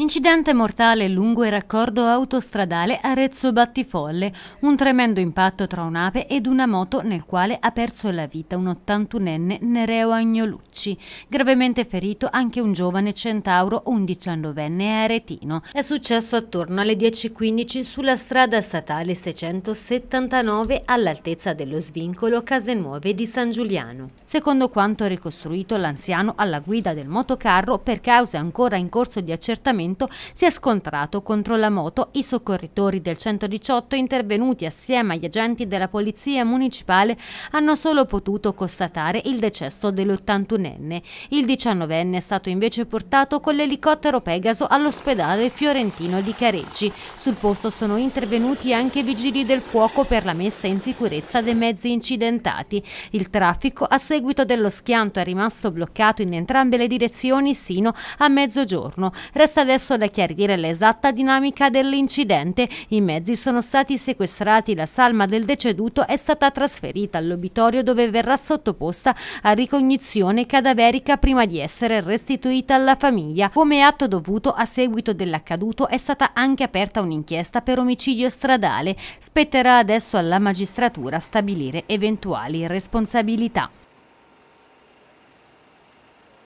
Incidente mortale lungo il raccordo autostradale Arezzo-Battifolle, un tremendo impatto tra un'ape ed una moto nel quale ha perso la vita un 81enne Nereo Agnolucci. gravemente ferito anche un giovane centauro 11enne aretino. È successo attorno alle 10.15 sulla strada statale 679 all'altezza dello svincolo Casenuove di San Giuliano. Secondo quanto ricostruito l'anziano alla guida del motocarro per cause ancora in corso di accertamento momento si è scontrato contro la moto. I soccorritori del 118 intervenuti assieme agli agenti della polizia municipale hanno solo potuto constatare il decesso dell'81enne. Il 19enne è stato invece portato con l'elicottero Pegaso all'ospedale fiorentino di Careggi. Sul posto sono intervenuti anche vigili del fuoco per la messa in sicurezza dei mezzi incidentati. Il traffico a seguito dello schianto è rimasto bloccato in entrambe le direzioni sino a mezzogiorno. Resta adesso da chiarire l'esatta dinamica dell'incidente. I mezzi sono stati sequestrati, la salma del deceduto è stata trasferita all'obitorio dove verrà sottoposta a ricognizione cadaverica prima di essere restituita alla famiglia. Come atto dovuto a seguito dell'accaduto è stata anche aperta un'inchiesta per omicidio stradale. Spetterà adesso alla magistratura stabilire eventuali responsabilità.